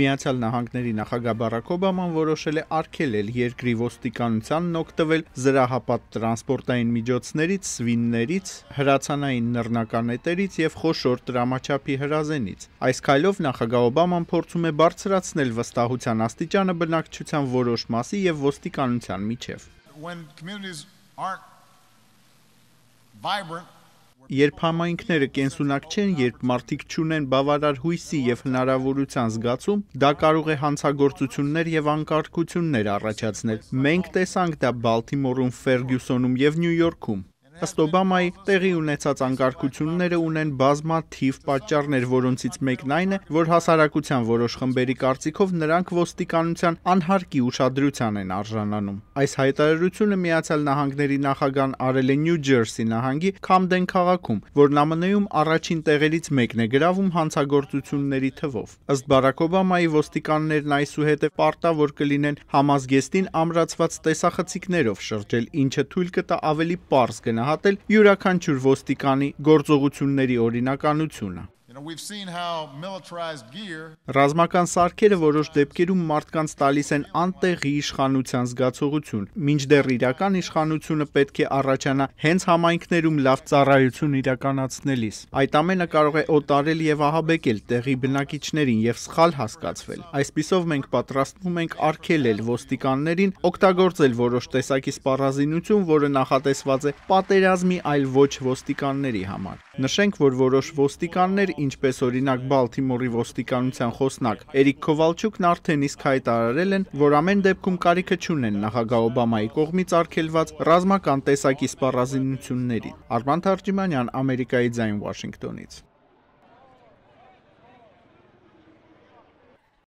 Միացյալ Նահանգների նախագահ Բարակ Օբաման որոշել է արգելել երկրի ոստիկանությանն օգտվել զրահապատ տրանսպորտային միջոցներից, սվիններից, հրացանային նռնականետերից եւ խոշոր դրամաչափի հրազենից։ Այս քայլով նախագահ Օբաման փորձում է բարձրացնել վստահության աստիճանը բնակչության որոշ մասի եւ ոստիկանության միջև։ When communities aren't vibrant Երբ համայնքները կենսունակ չեն, երբ մարդիկ չունեն բավարար հույսի եւ հնարավորության զգացում, դա կարող է հանցագործություններ եւ անկարգություններ առաջացնել։ Մենք տեսանք դա Բալտիմորում, Ֆերգյուսոնում եւ Նյու Յորքում։ Ըստ Օբամայի, տեղի ունեցած անկարգությունները ունեն բազմաթիվ պատճառներ, որոնցից մեկն այն է, որ հասարակության որոշ խմբերի կարծիքով նրանք ոստիկանության անհարկի ուշադրության են արժանանում։ Այս հայտարարությունը Միացյալ Նահանգների նախագահան արել է Նյու Ջերսի նահանգի Քամդեն քաղաքում, որն ԱՄՆ-ում առաջին տեղերից մեկն է գրավում հանցագործությունների թվով։ Ըստ Բարակ Օբամայի, ոստիկաններն այսուհետև պարտավոր կլինեն համազգեստին ամրացված տեսախցիկներով շրջել, ինչը թույլ կտա ավելի པարզ գնահատել գնահատել յուրաքանչյուր ոստիկանի գործողությունների օրինականությունը։ Ռազմական սարքերը որոշ դեպքերում մարդկանց տալիս են անտեղի իշխանության զգացողություն, մինչդեռ իրական իշխանությունը պետք է առաջանա հենց համայնքներում լավ ծառայություն իրականացնելիս։ Այդ ամենը կարող է օտարել եւ ահաբեկել տեղի բնակիչներին եւ սխալ հասկացվել։ Այսպիսով մենք պատրաստվում ենք արգելել ոստիկաններին օգտագործել որոշ տեսակի սպառազինություն, որը նախատեսված է պատերազմի այլ ոչ ոստիկանների համար։ Նշենք, որ որոշ ոստիկաններ, ինչպես օրինակ Բալտիմորի ոստիկանության խոսնակ Էրիկ Քովալչուկն արդեն իսկ հայտարարել են, որ ամեն դեպքում կարիքը չունեն նախագահ Օբամայի կողմից արգելված ռազմական տեսակի սպառազինությունների։ Արման Թարգմանյան, Ամերիկայի ձայն Վաշինգտոնից։